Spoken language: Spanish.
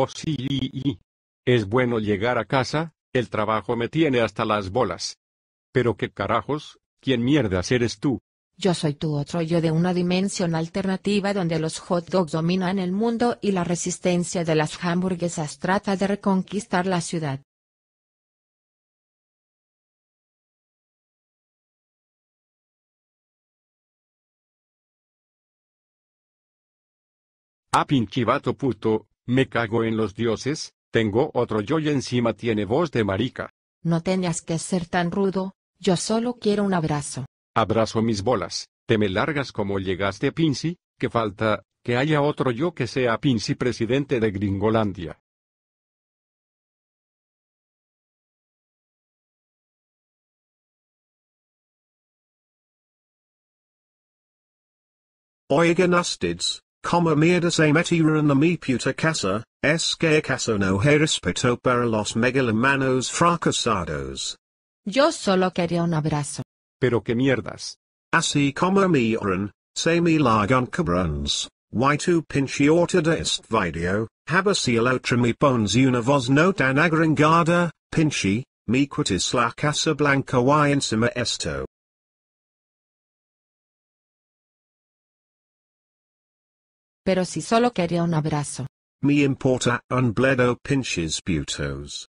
Oh sí, es bueno llegar a casa, el trabajo me tiene hasta las bolas. Pero qué carajos, ¿quién mierda eres tú? Yo soy tu otro yo de una dimensión alternativa donde los hot dogs dominan el mundo y la resistencia de las hamburguesas trata de reconquistar la ciudad. Ah puto, me cago en los dioses, tengo otro yo y encima tiene voz de marica. No tenías que ser tan rudo, yo solo quiero un abrazo. Abrazo mis bolas, te me largas como llegaste Pinci, que falta, que haya otro yo que sea Pinci presidente de Gringolandia. Oigan Como mierdas a metido na mi puta casa, es que acaso no he respeto para los megalomanos fracasados. Yo solo quería un abrazo. Pero qué mierdas. Así como oran, se me largan cabrones. Why tu pinche horta video? Habas video, habasilo tra mi pones una voz no tan agringada, Pinchy, me quitis la casa blanca y encima esto. pero si solo quería un abrazo. Me importa un bledo pinches butos.